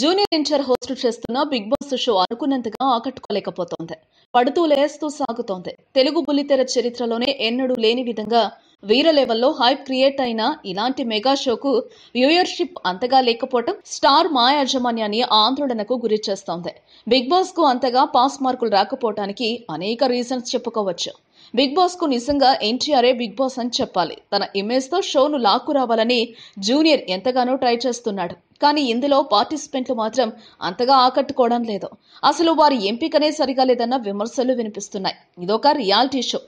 junior NTR host చేస్తున్న Big Boss show అనుకున్నంతగా ఆకట్టుకోలేకపోతోంది పడుతూ లేస్తూ సాగుతోంది తెలుగు బుల్లితెర చరిత్రలోనే ఎన్నడూ లేని విధంగా వీర లెవెల్లో హైప్ క్రియేట్ అయిన ఇలాంటి మెగా షోకు వ్యూయర్షిప్ అంతగా లేకపోవటం స్టార్ మా యాజమాన్యాన్ని ఆందోళనకు గురి చేస్తోంది బిగ్ బాస్ కు అంతగా పాస్ మార్కులు రాకపోవటానికి అనేక రీజన్స్ చెప్పుకోవచ్చు బిగ్ బాస్ కు నిజంగా ఎన్టీఆర్ఏ బిగ్ బాస్ అని చెప్పాలి తన ఇమేజ్ తో షోను లాక్కు రావాలని జూనియర్ ఎంతగానో ట్రై చేస్తున్నాడు కానీ ఇందులో పార్టిసిపెంట్లు మాత్రం అంతగా ఆకట్టుకోవడం లేదు అసలు వారి ఎంపికనే సరిగా లేదన్న విమర్శలు వినిపిస్తున్నాయి ఇదొక రియాలిటీ షో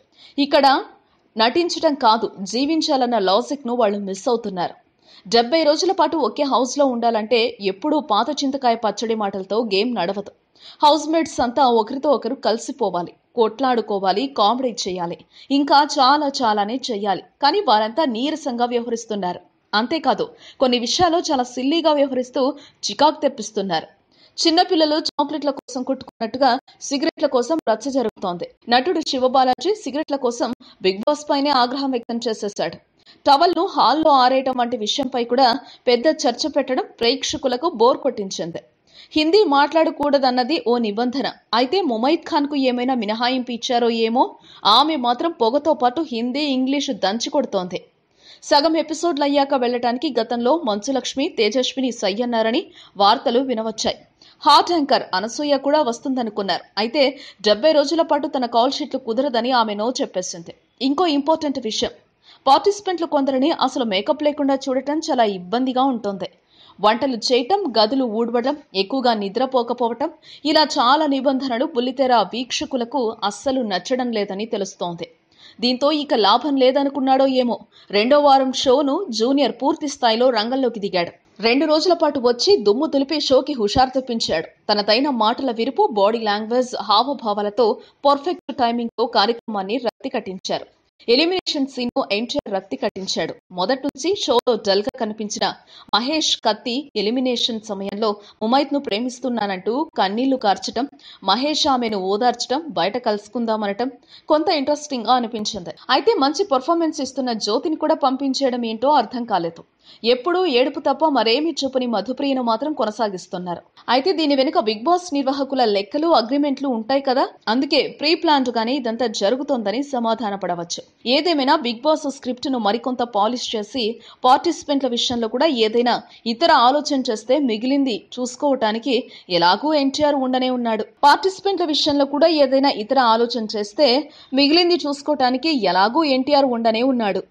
ఇక్కడ నటించడం కాదు జీవించాలన్న లాజిక్ను వాళ్ళు మిస్ అవుతున్నారు డెబ్బై రోజుల పాటు ఒకే హౌస్లో ఉండాలంటే ఎప్పుడూ పాత చింతకాయ పచ్చడి మాటలతో గేమ్ నడవదు హౌస్ మేట్స్ అంతా ఒకరితో ఒకరు కలిసిపోవాలి కొట్లాడుకోవాలి కామెడీ చేయాలి ఇంకా చాలా చాలానే చేయాలి కానీ వారంతా నీరసంగా వ్యవహరిస్తున్నారు అంతేకాదు కొన్ని విషయాలు చాలా సిల్లీగా వ్యవహరిస్తూ చికాకు తెప్పిస్తున్నారు చిన్నపిల్లలు చాక్లెట్ల కోసం కొట్టుకున్నట్టుగా సిగరెట్ల కోసం రచ్చ జరుగుతోంది నటుడు శివబాలాజీ సిగరెట్ల కోసం బిగ్ బాస్ పైనే ఆగ్రహం వ్యక్తం చేసేశాడు టవల్ను హాల్లో ఆరేయటం వంటి విషయంపై కూడా పెద్ద చర్చ పెట్టడం ప్రేక్షకులకు బోర్ కొట్టించింది హిందీ మాట్లాడకూడదన్నది ఓ నిబంధన అయితే ముమైద్ ఖాన్ కు ఏమైనా మినహాయింపు ఇచ్చారో ఏమో ఆమె మాత్రం పొగతో పాటు హిందీ ఇంగ్లీషు దంచి కొడుతోంది సగం ఎపిసోడ్లు అయ్యాక వెళ్లటానికి గతంలో మంచులక్ష్మి తేజస్విని సయ్యన్నారని వార్తలు వినవచ్చాయి హాట్ యాంకర్ అనసూయ కూడా వస్తుందనుకున్నారు అయితే డెబ్బై రోజుల పాటు తన కాల్ షీట్లు కుదరదని ఆమె నో చెప్పేసింది ఇంకో ఇంపార్టెంట్ విషయం పార్టిసిపెంట్లు కొందరిని అసలు మేకప్ లేకుండా చూడటం చాలా ఇబ్బందిగా ఉంటుంది వంటలు చేయటం గదులు ఊడవడం ఎక్కువగా నిద్రపోకపోవటం ఇలా చాలా నిబంధనలు బుల్లితెర వీక్షకులకు అస్సలు నచ్చడం లేదని తెలుస్తోంది దీంతో ఇక లాభం లేదనుకున్నాడో ఏమో రెండో వారం షోను జూనియర్ పూర్తి స్థాయిలో రంగంలోకి దిగాడు రెండు రోజుల పాటు వచ్చి దుమ్ము దులిపే షోకి హుషారు తెప్పించాడు తనదైన మాటల విరుపు బాడీ లాంగ్వేజ్ హావభావాలతో పర్ఫెక్ట్ టైమింగ్తో కార్యక్రమాన్ని రక్తి కట్టించారు ఎలిమినేషన్ సీన్ ను ఎన్టీఆర్ రక్తి కట్టించాడు మొదటి నుంచి షోలో డల్ గా కనిపించిన మహేష్ కత్తి ఎలిమినేషన్ సమయంలో ముమైత్ ను ప్రేమిస్తున్నానంటూ కన్నీళ్లు కార్చటం మహేష్ ఆమెను ఓదార్చడం బయట కలుసుకుందామనటం కొంత ఇంట్రెస్టింగ్ గా అనిపించింది అయితే మంచి పర్ఫార్మెన్స్ ఇస్తున్న జ్యోతిని కూడా పంపించేయడం ఏంటో అర్థం కాలేదు ఎప్పుడూ ఏడుపు తప్ప మరేమీ చూపని మధుప్రియను మాత్రం కొనసాగిస్తున్నారు అయితే దీని వెనుక బిగ్ బాస్ నిర్వాహకుల లెక్కలు అగ్రిమెంట్లు ఉంటాయి కదా అందుకే ప్రీ ప్లాంట్ గానీ ఇదంతా జరుగుతోందని సమాధాన పడవచ్చు ఏదేమైనా బిగ్ బాస్ స్క్రిప్ట్ ను మరికొంత పాలిష్ చేసి పార్టిసిపెంట్ల విషయంలో కూడా ఏదైనా ఇతర ఆలోచన చేస్తే మిగిలింది చూసుకోవటానికి ఎలాగూ ఎన్టీఆర్ ఉండనే ఉన్నాడు పార్టిసిపెంట్ల విషయంలో కూడా ఏదైనా ఇతర ఆలోచన చేస్తే మిగిలింది చూసుకోవటానికి ఎలాగూ ఎన్టీఆర్ ఉండనే ఉన్నాడు